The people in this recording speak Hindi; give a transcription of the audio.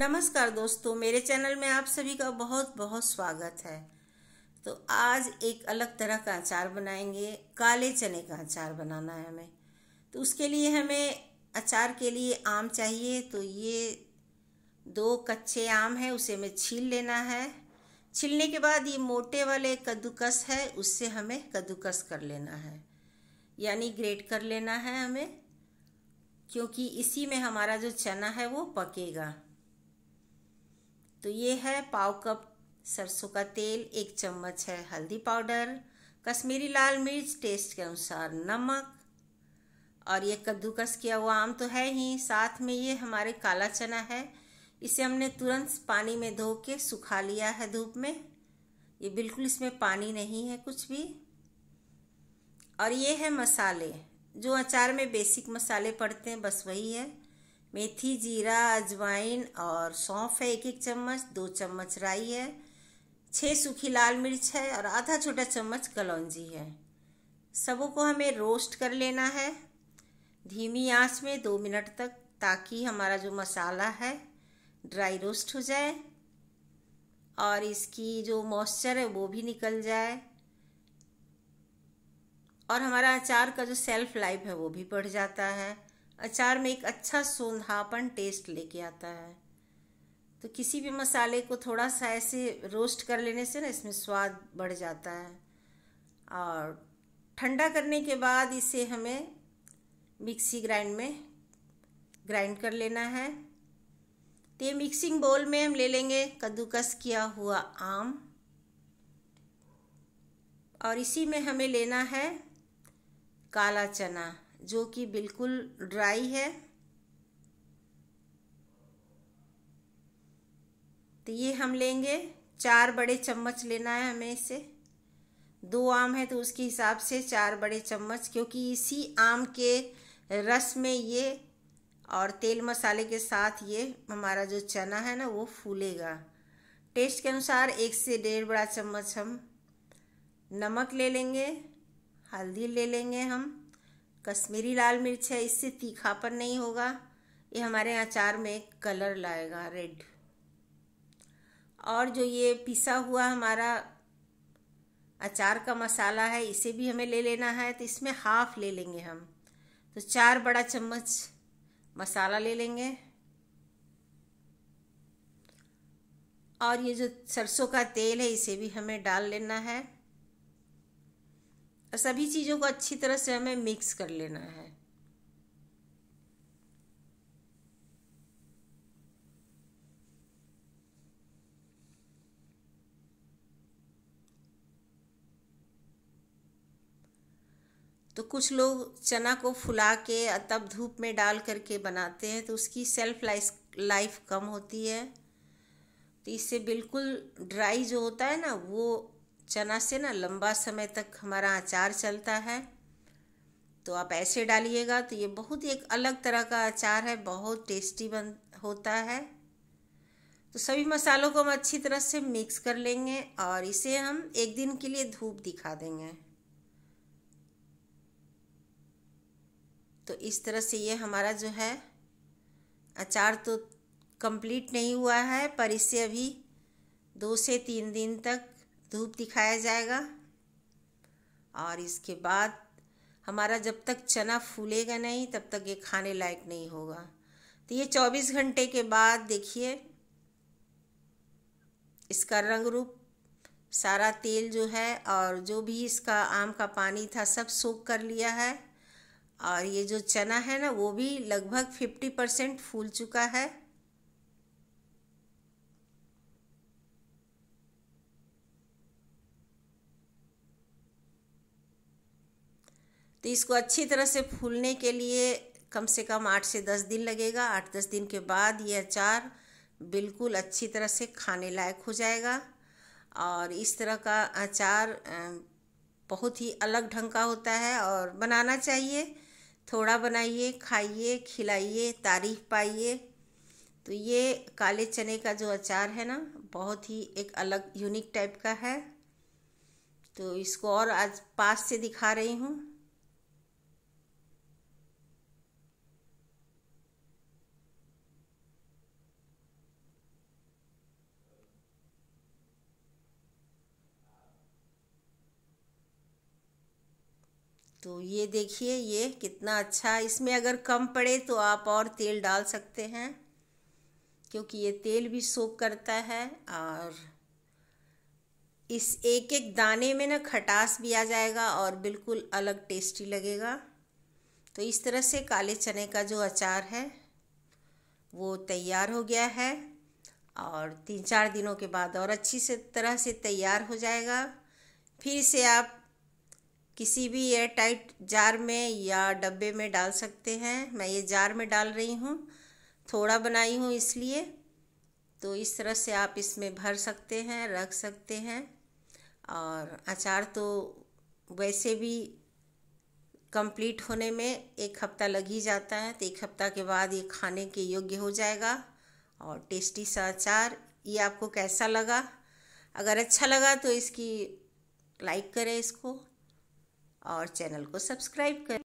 नमस्कार दोस्तों मेरे चैनल में आप सभी का बहुत बहुत स्वागत है तो आज एक अलग तरह का अचार बनाएंगे काले चने का अचार बनाना है हमें तो उसके लिए हमें अचार के लिए आम चाहिए तो ये दो कच्चे आम है उसे हमें छील लेना है छीलने के बाद ये मोटे वाले कद्दूकस है उससे हमें कद्दूकस कर लेना है यानी ग्रेट कर लेना है हमें क्योंकि इसी में हमारा जो चना है वो पकेगा तो ये है पाव कप सरसों का तेल एक चम्मच है हल्दी पाउडर कश्मीरी लाल मिर्च टेस्ट के अनुसार नमक और ये कद्दूकस किया हुआ आम तो है ही साथ में ये हमारे काला चना है इसे हमने तुरंत पानी में धो के सुखा लिया है धूप में ये बिल्कुल इसमें पानी नहीं है कुछ भी और ये है मसाले जो अचार में बेसिक मसाले पड़ते हैं बस वही है मेथी जीरा अजवाइन और सौंफ है एक एक चम्मच दो चम्मच राई है छः सूखी लाल मिर्च है और आधा छोटा चम्मच कलौंजी है सबों को हमें रोस्ट कर लेना है धीमी आंच में दो मिनट तक ताकि हमारा जो मसाला है ड्राई रोस्ट हो जाए और इसकी जो मॉइस्चर है वो भी निकल जाए और हमारा अचार का जो सेल्फ लाइफ है वो भी बढ़ जाता है अचार में एक अच्छा सोंधापन टेस्ट लेके आता है तो किसी भी मसाले को थोड़ा सा ऐसे रोस्ट कर लेने से ना इसमें स्वाद बढ़ जाता है और ठंडा करने के बाद इसे हमें मिक्सी ग्राइंड में ग्राइंड कर लेना है तो ये मिक्सिंग बोल में हम ले लेंगे कद्दूकस किया हुआ आम और इसी में हमें लेना है काला चना जो कि बिल्कुल ड्राई है तो ये हम लेंगे चार बड़े चम्मच लेना है हमें इसे दो आम है तो उसके हिसाब से चार बड़े चम्मच क्योंकि इसी आम के रस में ये और तेल मसाले के साथ ये हमारा जो चना है ना वो फूलेगा टेस्ट के अनुसार एक से डेढ़ बड़ा चम्मच हम नमक ले लेंगे हल्दी ले लेंगे हम कश्मीरी लाल मिर्च है इससे तीखापन नहीं होगा ये हमारे अचार में कलर लाएगा रेड और जो ये पिसा हुआ हमारा अचार का मसाला है इसे भी हमें ले लेना है तो इसमें हाफ ले लेंगे हम तो चार बड़ा चम्मच मसाला ले लेंगे और ये जो सरसों का तेल है इसे भी हमें डाल लेना है और सभी चीज़ों को अच्छी तरह से हमें मिक्स कर लेना है तो कुछ लोग चना को फुला के तब धूप में डाल करके बनाते हैं तो उसकी सेल्फ लाइफ लाइफ कम होती है तो इससे बिल्कुल ड्राई जो होता है ना वो चना से ना लंबा समय तक हमारा अचार चलता है तो आप ऐसे डालिएगा तो ये बहुत ही एक अलग तरह का अचार है बहुत टेस्टी बन होता है तो सभी मसालों को हम अच्छी तरह से मिक्स कर लेंगे और इसे हम एक दिन के लिए धूप दिखा देंगे तो इस तरह से ये हमारा जो है अचार तो कंप्लीट नहीं हुआ है पर इसे अभी दो से तीन दिन तक धूप दिखाया जाएगा और इसके बाद हमारा जब तक चना फूलेगा नहीं तब तक ये खाने लायक नहीं होगा तो ये चौबीस घंटे के बाद देखिए इसका रंग रूप सारा तेल जो है और जो भी इसका आम का पानी था सब सोख कर लिया है और ये जो चना है ना वो भी लगभग फिफ्टी परसेंट फूल चुका है तो इसको अच्छी तरह से फूलने के लिए कम से कम आठ से दस दिन लगेगा आठ दस दिन के बाद ये अचार बिल्कुल अच्छी तरह से खाने लायक हो जाएगा और इस तरह का अचार बहुत ही अलग ढंग का होता है और बनाना चाहिए थोड़ा बनाइए खाइए खिलाइए तारीफ पाइए तो ये काले चने का जो अचार है ना बहुत ही एक अलग यूनिक टाइप का है तो इसको और आज पास से दिखा रही हूँ तो ये देखिए ये कितना अच्छा इसमें अगर कम पड़े तो आप और तेल डाल सकते हैं क्योंकि ये तेल भी सोख करता है और इस एक एक दाने में ना खटास भी आ जाएगा और बिल्कुल अलग टेस्टी लगेगा तो इस तरह से काले चने का जो अचार है वो तैयार हो गया है और तीन चार दिनों के बाद और अच्छी से तरह से तैयार हो जाएगा फिर से आप किसी भी एयर टाइट जार में या डब्बे में डाल सकते हैं मैं ये जार में डाल रही हूँ थोड़ा बनाई हूँ इसलिए तो इस तरह से आप इसमें भर सकते हैं रख सकते हैं और अचार तो वैसे भी कंप्लीट होने में एक हफ्ता लग ही जाता है तो एक हफ्ता के बाद ये खाने के योग्य हो जाएगा और टेस्टी सा अचार ये आपको कैसा लगा अगर अच्छा लगा तो इसकी लाइक करें इसको और चैनल को सब्सक्राइब करें